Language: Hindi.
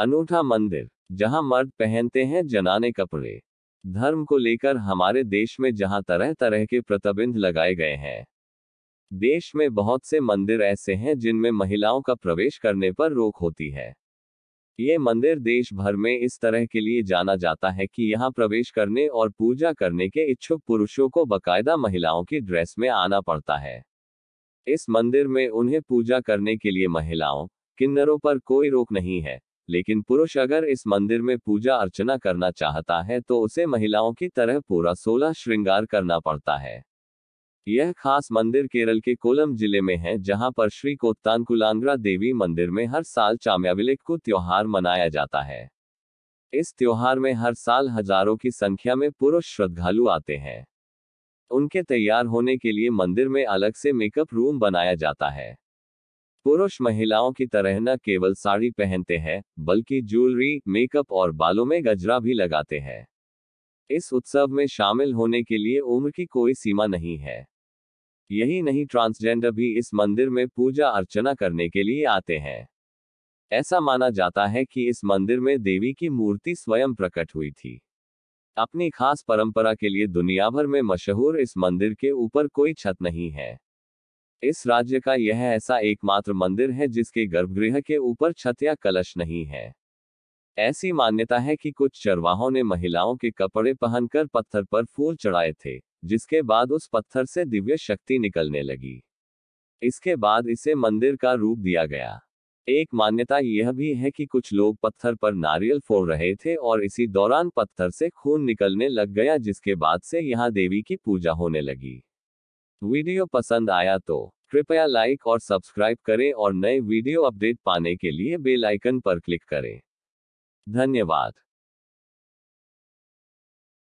अनूठा मंदिर जहां मर्द पहनते हैं जनाने कपड़े धर्म को लेकर हमारे देश में जहां तरह तरह के प्रतिबंध लगाए गए हैं देश में बहुत से मंदिर ऐसे हैं जिनमें महिलाओं का प्रवेश करने पर रोक होती है ये मंदिर देश भर में इस तरह के लिए जाना जाता है कि यहाँ प्रवेश करने और पूजा करने के इच्छुक पुरुषों को बकायदा महिलाओं की ड्रेस में आना पड़ता है इस मंदिर में उन्हें पूजा करने के लिए महिलाओं किन्नरों पर कोई रोक नहीं है लेकिन पुरुष अगर इस मंदिर में पूजा अर्चना करना चाहता है तो उसे महिलाओं की तरह पूरा सोलह श्रृंगार करना पड़ता है यह खास मंदिर केरल के कोलम जिले में है जहां पर श्री कोत्तानकुलांग्रा देवी मंदिर में हर साल चाम्याविलेक को त्योहार मनाया जाता है इस त्योहार में हर साल हजारों की संख्या में पुरुष श्रद्धालु आते हैं उनके तैयार होने के लिए मंदिर में अलग से मेकअप रूम बनाया जाता है पुरुष महिलाओं की तरह न केवल साड़ी पहनते हैं बल्कि ज्वेलरी मेकअप और बालों में गजरा भी लगाते हैं इस उत्सव में शामिल होने के लिए उम्र की कोई सीमा नहीं है यही नहीं ट्रांसजेंडर भी इस मंदिर में पूजा अर्चना करने के लिए आते हैं ऐसा माना जाता है कि इस मंदिर में देवी की मूर्ति स्वयं प्रकट हुई थी अपनी खास परंपरा के लिए दुनिया भर में मशहूर इस मंदिर के ऊपर कोई छत नहीं है इस राज्य का यह ऐसा एकमात्र मंदिर है जिसके गर्भगृह के ऊपर छत या कलश नहीं है ऐसी मान्यता है कि कुछ चरवाहों ने महिलाओं के कपड़े पहनकर पत्थर पर फूल चढ़ाए थे जिसके बाद उस पत्थर से दिव्य शक्ति निकलने लगी इसके बाद इसे मंदिर का रूप दिया गया एक मान्यता यह भी है कि कुछ लोग पत्थर पर नारियल फोड़ रहे थे और इसी दौरान पत्थर से खून निकलने लग गया जिसके बाद से यहाँ देवी की पूजा होने लगी वीडियो पसंद आया तो कृपया लाइक और सब्सक्राइब करें और नए वीडियो अपडेट पाने के लिए बेल आइकन पर क्लिक करें धन्यवाद